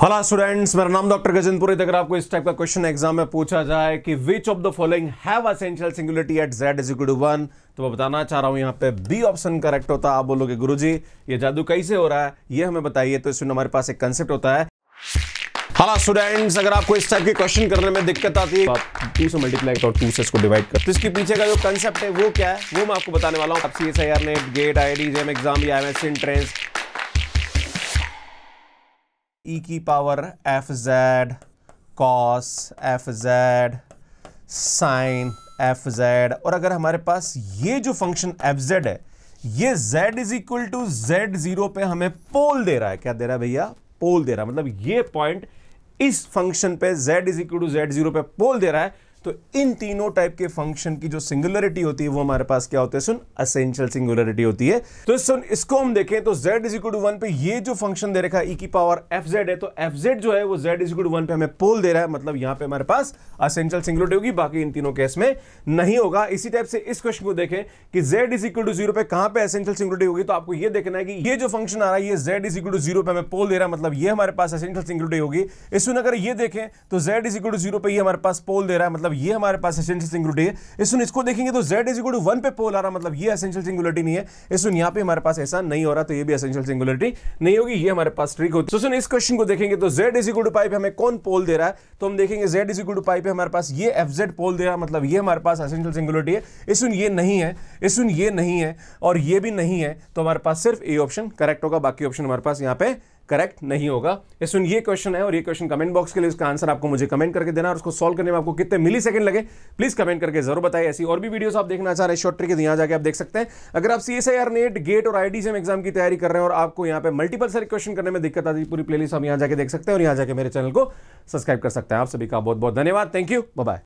hello students मेरा नाम doctor गजेंद्रपुरी अगर आपको इस टाइप का क्वेश्चन एग्जाम में पूछा जाए कि which of the following have essential singularity at z is equal one तो मैं बताना चाह रहा हूं यहां पे बी ऑप्शन करेक्ट होता आप बोलोगे गुरुजी ये जादू कैसे हो रहा है ये हमें बताइए तो इसमें हमारे पास एक कंसेप्ट होता है हेलो स्टूडेंट्स अगर आपको इस टाइप के क्वेश्चन करने में दिक्कत आती है टू तो से मल्टीप्लाई और टू से इसको डिवाइड कर तो इसके पीछे का जो कंसेप्ट है वो क्या है वो मैं आपको बताने वाला हूँ C S I R NET GATE I D JAM exam या एम एस एंट्रेंस e की power f z cos f z sine f z और अगर हमारे पास ये जो फंक्शन एफ जेड है ये z is equal to z zero पे हमें पोल दे रहा है क्या दे रहा है भैया पोल दे रहा है मतलब ये पॉइंट इस फंक्शन पे z is equal to z zero पे पोल दे रहा है तो इन तीनों टाइप के फंक्शन की जो सिंगुलरिटी होती है वो हमारे पास क्या होते हैं सुन असेंशियल सिंगुलरिटी होती है तो सुन इसको हम देखें तो z is equal to one पे ये जो फंक्शन दे रखा है e की पावर एफ जेड है तो एफ जेड जो है वो z is equal to one पे हमें पोल दे रहा है मतलब यहां पे हमारे पास असेंशियल सिंगुलरिटी होगी बाकी इन तीनों केस में नहीं होगा इसी टाइप से इस क्वेश्चन को देखें कि z is equal to zero पे कहां पे असेंशियल सिंगुलरिटी होगी तो आपको ये देखना है कि ये जो फंक्शन आ रहा है ये z is equal to zero पे हमें पोल दे रहा है मतलब ये हमारे पास असेंशियल सिंगुलरिटी होगी इसमें अगर ये देखें तो z is equal to zero पे ये हमारे पास पोल दे रहा है मतलब मतलब ये हमारे पास एसेंशियल सिंगुलरिटी है इस सुन इसको देखेंगे तो जेड इज टू वन पे पोल आ रहा मतलब ये एसेंशियल सिंगुलरिटी नहीं है इस सुन यहाँ पे हमारे पास ऐसा नहीं हो रहा तो ये भी एसेंशियल सिंगुलरिटी नहीं होगी ये हमारे पास ट्रिक होती है तो सुन इस क्वेश्चन को देखेंगे तो z is equal to pi पे हमें कौन पोल दे रहा है तो हम देखेंगे z is equal to pi पे हमारे पास ये एफ जेड पोल दे रहा है मतलब ये हमारे पास एसेंशियल सिंगुलरिटी है इस ये नहीं है इस ये नहीं है और ये भी नहीं है तो हमारे पास सिर्फ ए ऑप्शन करेक्ट होगा बाकी ऑप्शन हमारे पास यहाँ पे करेक्ट नहीं होगा इसमें ये क्वेश्चन है और ये क्वेश्चन कमेंट बॉक्स के लिए इसका आंसर आपको मुझे कमेंट करके देना और उसको सॉल्व करने में आपको कितने मिली सेकंड लगे प्लीज कमेंट करके जरूर बताए ऐसी और भी वीडियोस आप देखना चाह रहे हैं शॉर्ट ट्रिक यहाँ जाके आप देख सकते हैं अगर आप सी एस नेट गेट और आई एग्जाम की तैयारी कर रहे हैं और आपको यहाँ पर मल्टीपल सारे क्वेश्चन करने में दिक्कत आती है पूरी प्ले आप यहाँ जाकर देख सकते हैं और यहाँ जाकर मेरे चैनल को सब्सक्राइब कर सकते हैं आप सभी का बहुत बहुत धन्यवाद थैंक यू बाय